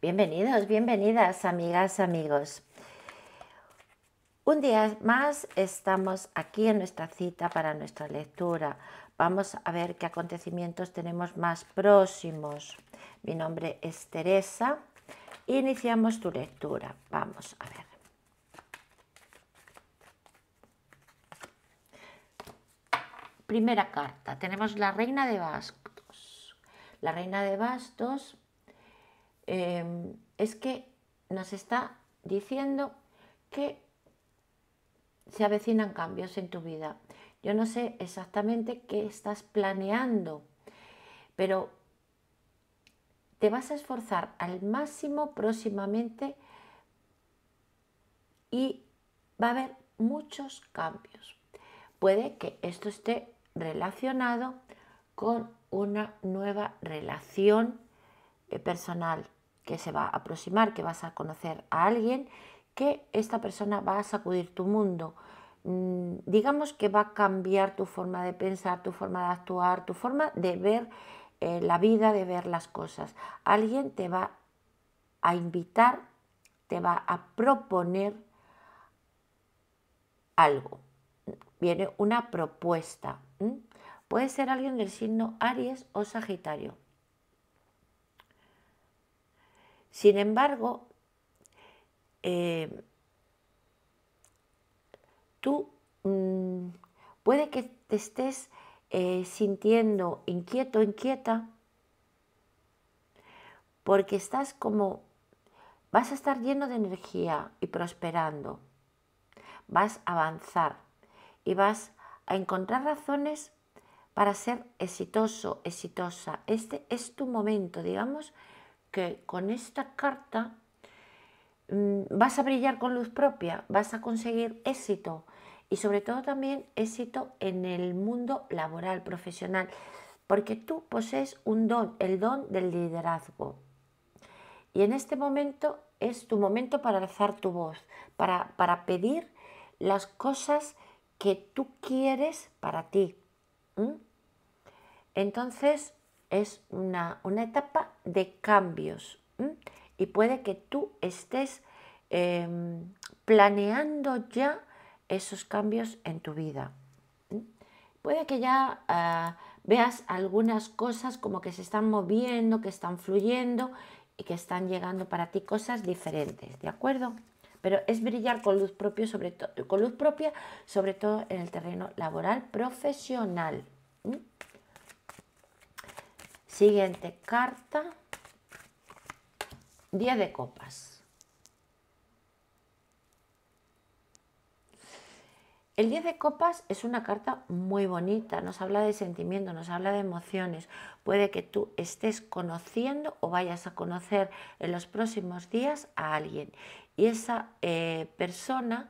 Bienvenidos, bienvenidas, amigas, amigos. Un día más estamos aquí en nuestra cita para nuestra lectura. Vamos a ver qué acontecimientos tenemos más próximos. Mi nombre es Teresa. Iniciamos tu lectura. Vamos a ver. Primera carta. Tenemos la reina de bastos. La reina de bastos Em, es que nos está diciendo que se avecinan cambios en tu vida. Yo no sé exactamente qué estás planeando, pero te vas a esforzar al máximo próximamente y va a haber muchos cambios. Puede que esto esté relacionado con una nueva relación eh, personal, que se va a aproximar, que vas a conocer a alguien, que esta persona va a sacudir tu mundo. Mm, digamos que va a cambiar tu forma de pensar, tu forma de actuar, tu forma de ver eh, la vida, de ver las cosas. Alguien te va a invitar, te va a proponer algo. Viene una propuesta. Puede ser alguien del signo Aries o Sagitario. Sin embargo, eh, tú mm, puede que te estés eh, sintiendo inquieto, inquieta, porque estás como, vas a estar lleno de energía y prosperando, vas a avanzar y vas a encontrar razones para ser exitoso, exitosa. Este es tu momento, digamos, con esta carta mm, vas a brillar con luz propia, vas a conseguir éxito y sobre todo también éxito en el mundo laboral, profesional, porque tú posees un don, el don del liderazgo. Y en este momento es tu momento para alzar tu voz, para, para pedir las cosas que tú quieres para ti. Entonces, es una, etapa de cambios y puede que tú estés em, planeando ya esos cambios en tu vida. Puede que ya ah, veas algunas cosas como que se están moviendo, que están fluyendo y que están llegando para ti cosas diferentes, ¿de acuerdo? Pero es brillar con luz, propio sobre todo con luz propia, sobre todo en el terreno laboral profesional. Siguiente carta, 10 de copas. El 10 de copas es una carta muy bonita, nos habla de sentimiento, nos habla de emociones. Puede que tú estés conociendo o vayas a conocer en los próximos días a alguien y esa eh, persona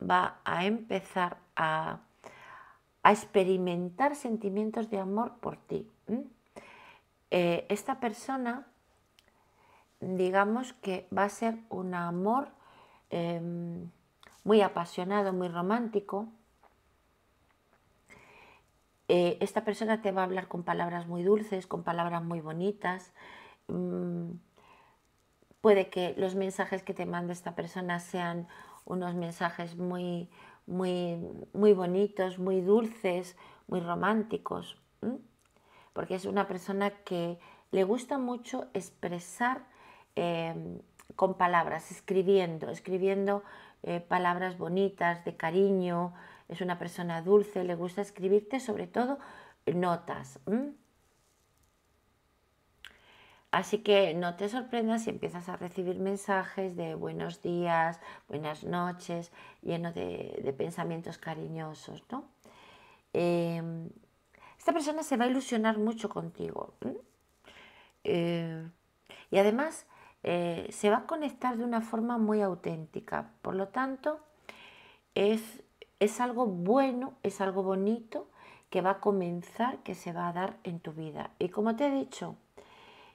va a empezar a, experimentar sentimientos de amor por ti. Eh, esta persona, digamos que va a ser un amor em, muy apasionado, muy romántico. Eh, esta persona te va a hablar con palabras muy dulces, con palabras muy bonitas. Mm, puede que los mensajes que te mande esta persona sean unos mensajes muy, muy, muy bonitos, muy dulces, muy románticos porque es una persona que le gusta mucho expresar em, con palabras, escribiendo, escribiendo eh, palabras bonitas, de cariño, es una persona dulce, le gusta escribirte sobre todo notas. Así que no te sorprendas si empiezas a recibir mensajes de buenos días, buenas noches, lleno de, pensamientos cariñosos, ¿no? Em, esta persona se va a ilusionar mucho contigo. Eh, y además eh, se va a conectar de una forma muy auténtica. Por lo tanto, es, algo bueno, es algo bonito que va a comenzar, que se va a dar en tu vida. Y como te he dicho,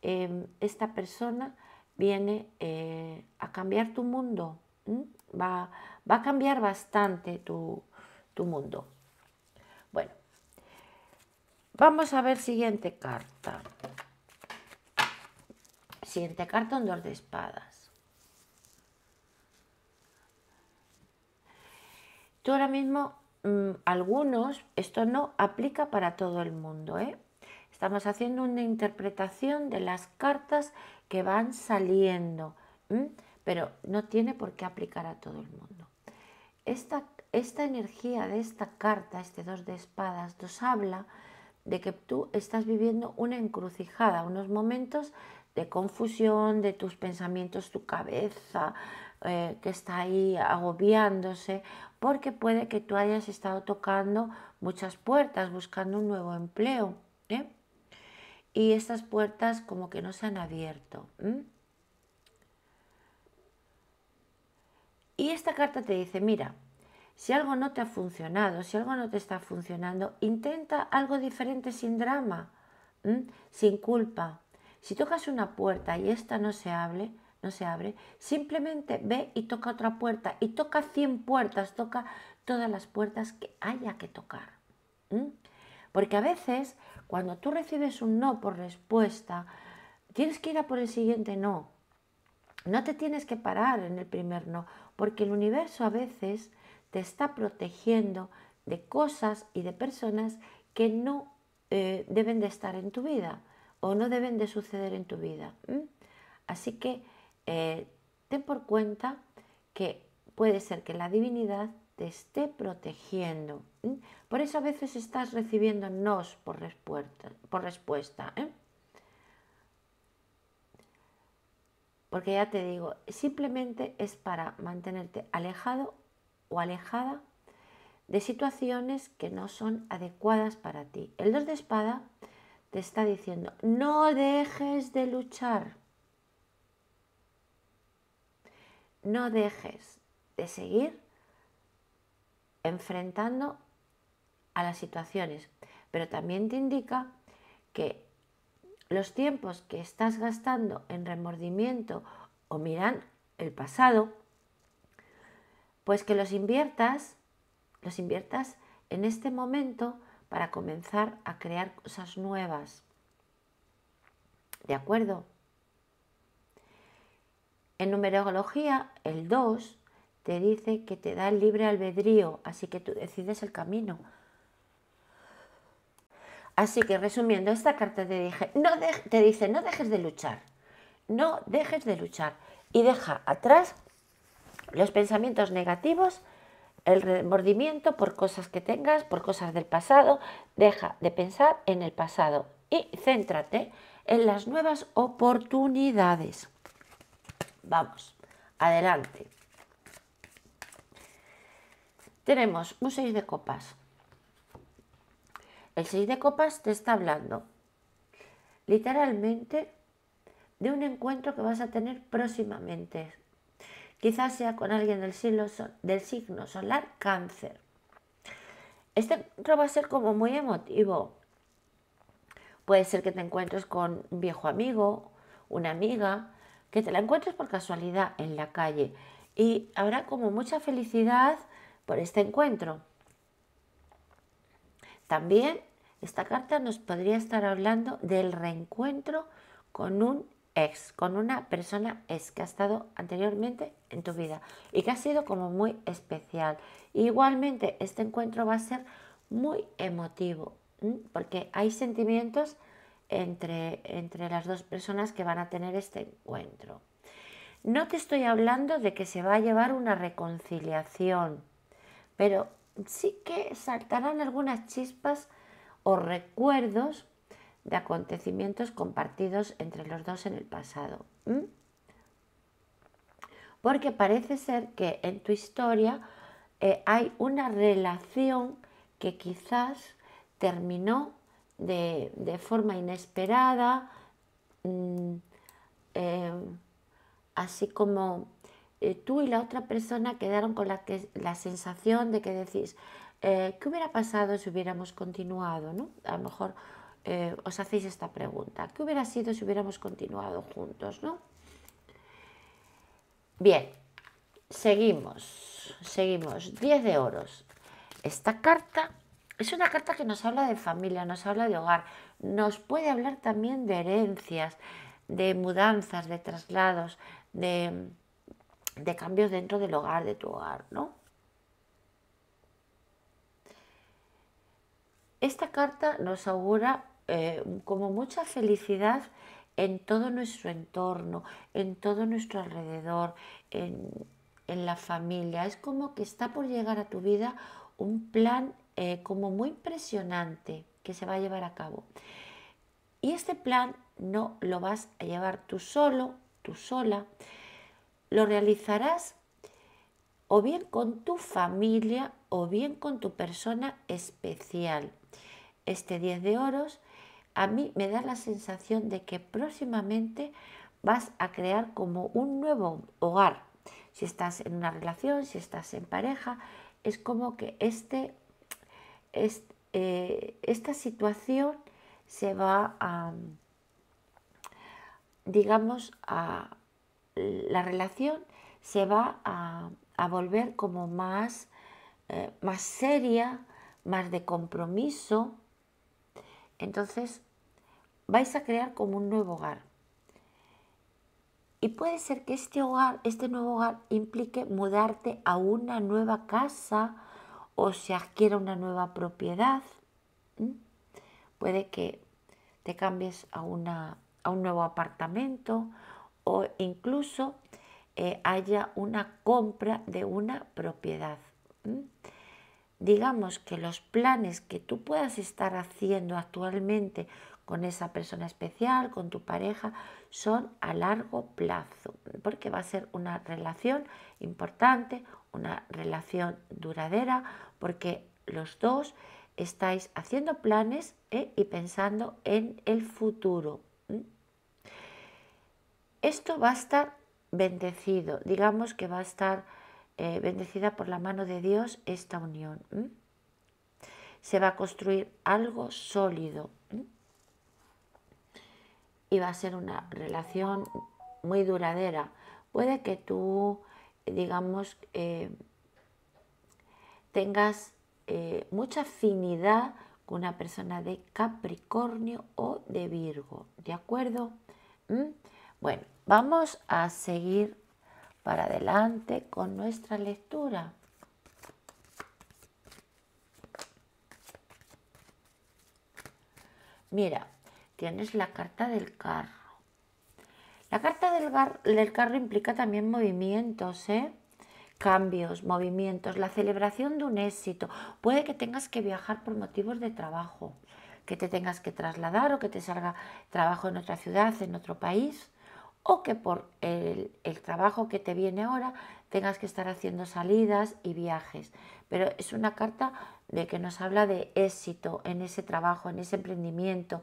em, esta persona viene eh, a cambiar tu mundo, va, a cambiar bastante tu mundo. Vamos a ver siguiente carta. Siguiente carta, un dos de espadas. Tú ahora mismo, mm, algunos, esto no aplica para todo el mundo. ¿eh? Estamos haciendo una interpretación de las cartas que van saliendo, pero no tiene por qué aplicar a todo el mundo. Esta, esta energía de esta carta, este dos de espadas, nos habla de que tú estás viviendo una encrucijada, unos momentos de confusión, de tus pensamientos, tu cabeza eh, que está ahí agobiándose, porque puede que tú hayas estado tocando muchas puertas, buscando un nuevo empleo, ¿eh? y estas puertas como que no se han abierto. Y esta carta te dice, mira, si algo no te ha funcionado, si algo no te está funcionando, intenta algo diferente sin drama, sin culpa. Si tocas una puerta y esta no se abre, no se abre, simplemente ve y toca otra puerta y toca cien puertas, toca todas las puertas que haya que tocar. Porque a veces cuando tú recibes un no por respuesta, tienes que ir a por el siguiente no. No te tienes que parar en el primer no, porque el universo a veces te está protegiendo de cosas y de personas que no eh, deben de estar en tu vida o no deben de suceder en tu vida. Así que eh, ten por cuenta que puede ser que la divinidad te esté protegiendo. Por eso a veces estás recibiendo nos por respuesta. Por ¿eh? respuesta Porque ya te digo, simplemente es para mantenerte alejado o alejada de situaciones que no son adecuadas para ti. El dos de espada te está diciendo, no dejes de luchar, no dejes de seguir enfrentando a las situaciones, pero también te indica que los tiempos que estás gastando en remordimiento o miran el pasado, pues que los inviertas, los inviertas en este momento para comenzar a crear cosas nuevas. ¿De acuerdo? En numerología, el 2 te dice que te da el libre albedrío, así que tú decides el camino. Así que resumiendo, esta carta te, dije, no te dice, no dejes de luchar, no dejes de luchar y deja atrás los pensamientos negativos, el remordimiento por cosas que tengas, por cosas del pasado, deja de pensar en el pasado y céntrate en las nuevas oportunidades. Vamos, adelante. Tenemos un 6 de copas. El 6 de copas te está hablando literalmente de un encuentro que vas a tener próximamente quizás sea con alguien del, del signo solar cáncer. Este encuentro va a ser como muy emotivo. Puede ser que te encuentres con un viejo amigo, una amiga, que te la encuentres por casualidad en la calle y habrá como mucha felicidad por este encuentro. También esta carta nos podría estar hablando del reencuentro con un ex, con una persona ex que ha estado anteriormente en tu vida y que ha sido como muy especial. Igualmente, este encuentro va a ser muy emotivo porque hay sentimientos entre, entre las dos personas que van a tener este encuentro. No te estoy hablando de que se va a llevar una reconciliación, pero sí que saltarán algunas chispas o recuerdos de acontecimientos compartidos entre los dos en el pasado. Porque parece ser que en tu historia eh, hay una relación que quizás terminó de, forma inesperada, mm, eh, así como eh, tú y la otra persona quedaron con la, la sensación de que decís, ¿qué hubiera pasado si hubiéramos continuado? ¿no? A lo mejor eh, os hacéis esta pregunta. ¿Qué hubiera sido si hubiéramos continuado juntos, Bien, seguimos, seguimos. 10 de oros. Esta carta es una carta que nos habla de familia, nos habla de hogar, nos puede hablar también de herencias, de mudanzas, de traslados, de, cambios dentro del hogar, de tu hogar, Esta carta nos augura eh, como mucha felicidad en todo nuestro entorno, en todo nuestro alrededor, en, la familia. Es como que está por llegar a tu vida un plan eh, como muy impresionante que se va a llevar a cabo. Y este plan no lo vas a llevar tú solo, tú sola. Lo realizarás o bien con tu familia o bien con tu persona especial. Este 10 de oros a mí me da la sensación de que próximamente vas a crear como un nuevo hogar. Si estás en una relación, si estás en pareja, es como que este, eh, esta situación se va a, digamos, a, la relación se va a, volver como más, eh, más seria, más de compromiso. Entonces, vais a crear como un nuevo hogar. Y puede ser que este hogar, este nuevo hogar, implique mudarte a una nueva casa o se adquiera una nueva propiedad. Puede que te cambies a, una, a un nuevo apartamento o incluso eh, haya una compra de una propiedad. Digamos que los planes que tú puedas estar haciendo actualmente con esa persona especial, con tu pareja, son a largo plazo, porque va a ser una relación importante, una relación duradera, porque los dos estáis haciendo planes ¿eh? y pensando en el futuro. Esto va a estar bendecido, digamos que va a estar eh, bendecida por la mano de Dios esta unión. Se va a construir algo sólido va a ser una relación muy duradera. Puede que tú, digamos, eh, tengas eh, mucha afinidad con una persona de Capricornio o de Virgo, ¿de acuerdo? ¿Mm? Bueno, vamos a seguir para adelante con nuestra lectura. Mira, Tienes la carta del carro. La carta del, del carro implica también movimientos, ¿eh? cambios, movimientos, la celebración de un éxito. Puede que tengas que viajar por motivos de trabajo, que te tengas que trasladar o que te salga trabajo en otra ciudad, en otro país, o que por el, el trabajo que te viene ahora tengas que estar haciendo salidas y viajes. Pero es una carta de que nos habla de éxito en ese trabajo, en ese emprendimiento,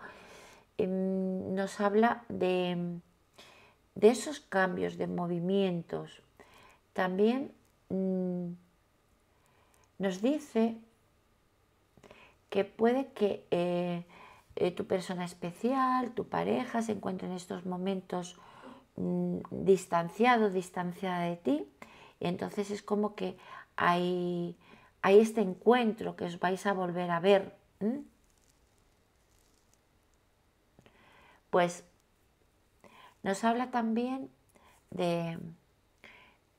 Em, nos habla de, esos cambios de movimientos. También mm, nos dice que puede que eh, eh, tu persona especial, tu pareja, se encuentre en estos momentos mm, distanciado, distanciada de ti. Y entonces es como que hay, este encuentro que os vais a volver a ver. pues nos habla también de,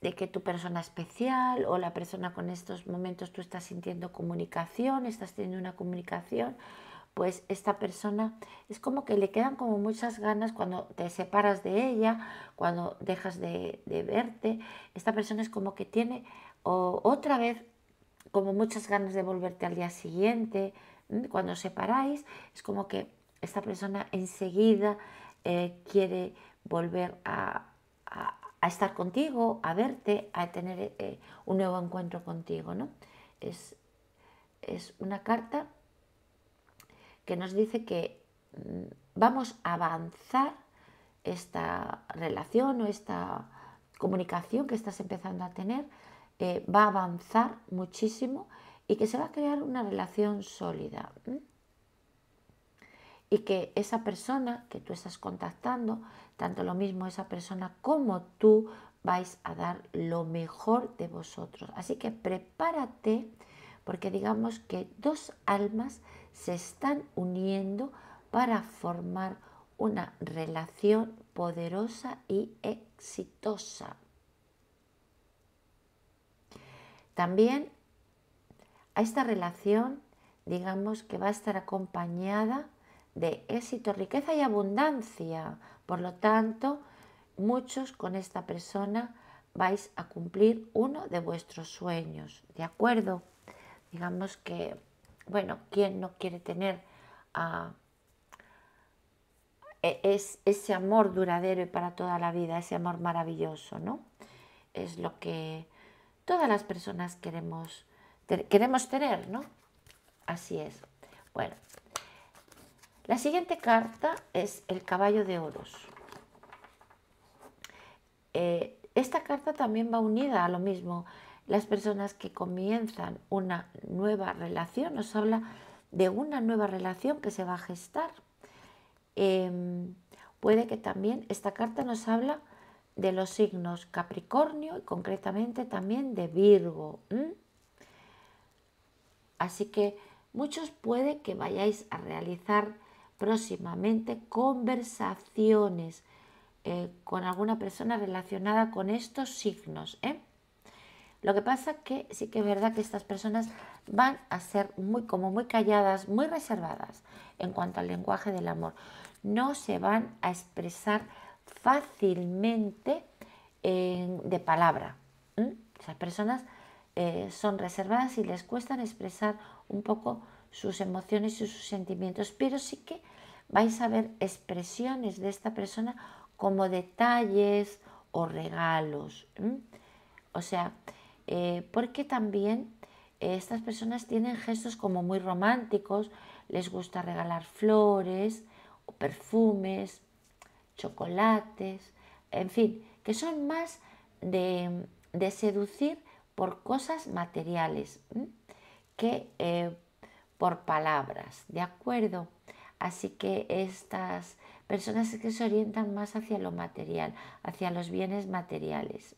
de que tu persona especial o la persona con estos momentos tú estás sintiendo comunicación, estás teniendo una comunicación, pues esta persona es como que le quedan como muchas ganas cuando te separas de ella, cuando dejas de, verte, esta persona es como que tiene otra vez como muchas ganas de volverte al día siguiente, cuando separáis, es como que esta persona enseguida eh, quiere volver a, estar contigo, a verte, a tener eh, un nuevo encuentro contigo. ¿no? Es, es una carta que nos dice que mm, vamos a avanzar esta relación o esta comunicación que estás empezando a tener, eh, va a avanzar muchísimo y que se va a crear una relación sólida y que esa persona que tú estás contactando, tanto lo mismo esa persona como tú, vais a dar lo mejor de vosotros. Así que prepárate porque digamos que dos almas se están uniendo para formar una relación poderosa y exitosa. También a esta relación, digamos que va a estar acompañada de éxito, riqueza y abundancia. Por lo tanto, muchos con esta persona vais a cumplir uno de vuestros sueños, ¿de acuerdo? Digamos que, bueno, ¿quién no quiere tener ah, e-, es, ese amor duradero y para toda la vida, ese amor maravilloso, ¿no? Es lo que todas las personas queremos, queremos tener, ¿no? Así es. Bueno, la siguiente carta es el caballo de oros. Eh, esta carta también va unida a lo mismo. Las personas que comienzan una nueva relación, nos habla de una nueva relación que se va a gestar. Em, puede que también esta carta nos habla de los signos Capricornio y concretamente también de Virgo. Así que muchos puede que vayáis a realizar próximamente conversaciones eh, con alguna persona relacionada con estos signos. ¿eh? Lo que pasa que sí que es verdad que estas personas van a ser muy como muy calladas, muy reservadas en cuanto al lenguaje del amor. No se van a expresar fácilmente de palabra. Esas personas eh, son reservadas y les cuesta expresar un poco sus emociones y sus sentimientos, pero sí que vais a ver expresiones de esta persona como detalles o regalos. O sea, eh, porque también eh, estas personas tienen gestos como muy románticos, les gusta regalar flores o perfumes, chocolates, en fin, que son más de, seducir por cosas materiales que eh, por palabras, ¿de acuerdo? Así que estas personas que se orientan más hacia lo material, hacia los bienes materiales.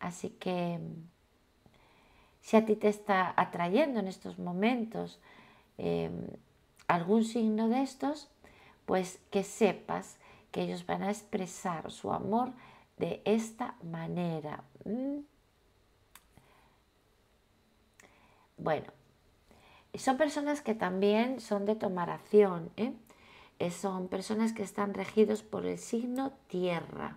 Así que si a ti te está atrayendo en estos momentos em, algún signo de estos, pues que sepas que ellos van a expresar su amor de esta manera. Bueno, son personas que también son de tomar acción, ¿eh? Eh, son personas que están regidos por el signo tierra.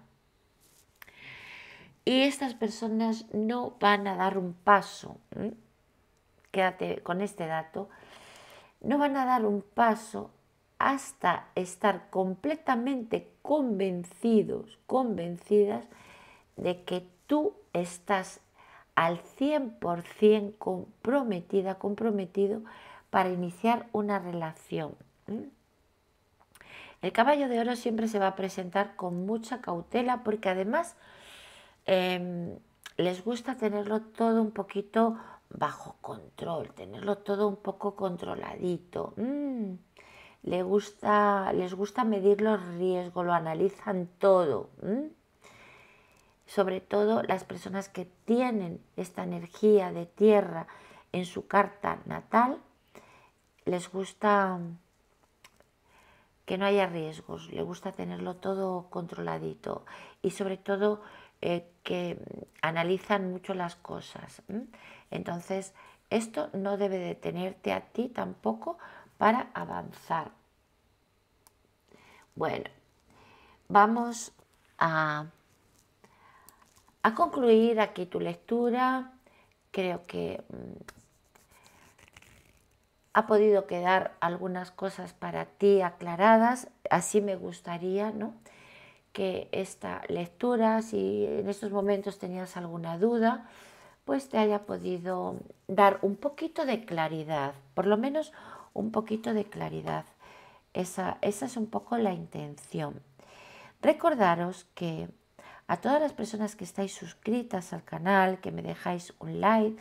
Y estas personas no van a dar un paso, ¿eh? quédate con este dato, no van a dar un paso hasta estar completamente convencidos, convencidas de que tú estás al 100% comprometida, comprometido para iniciar una relación. El caballo de oro siempre se va a presentar con mucha cautela porque además em, les gusta tenerlo todo un poquito bajo control, tenerlo todo un poco controladito. le gusta, les gusta medir los riesgos, lo analizan todo sobre todo las personas que tienen esta energía de tierra en su carta natal, les gusta mm, que no haya riesgos, les gusta tenerlo todo controladito y sobre todo eh, que mm, analizan mucho las cosas. Entonces, esto no debe detenerte a ti tampoco para avanzar. Bueno, vamos a a concluir aquí tu lectura, creo que mm, ha podido quedar algunas cosas para ti aclaradas, así me gustaría, ¿no? que esta lectura, si en estos momentos tenías alguna duda, pues te haya podido dar un poquito de claridad, por lo menos un poquito de claridad. Esa, esa es un poco la intención. Recordaros que a todas las personas que estáis suscritas al canal, que me dejáis un like,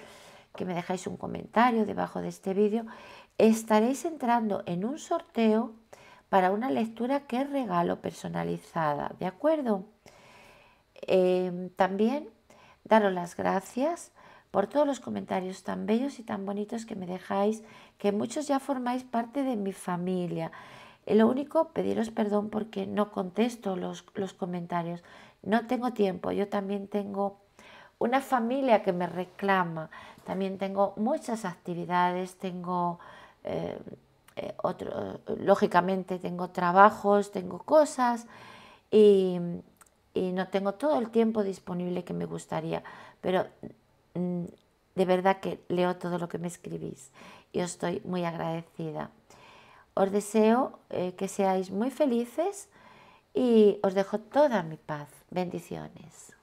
que me dejáis un comentario debajo de este vídeo, estaréis entrando en un sorteo para una lectura que regalo personalizada, ¿de acuerdo? Em, también daros las gracias por todos los comentarios tan bellos y tan bonitos que me dejáis, que muchos ya formáis parte de mi familia lo único, pediros perdón porque no contesto los, comentarios. No tengo tiempo, yo también tengo una familia que me reclama, también tengo muchas actividades, tengo... Eh, eh, lógicamente tengo trabajos, tengo cosas y, y, no tengo todo el tiempo disponible que me gustaría, pero mm, de verdad que leo todo lo que me escribís y os estoy muy agradecida. Os deseo eh, que seáis muy felices y os dejo toda mi paz. Bendiciones.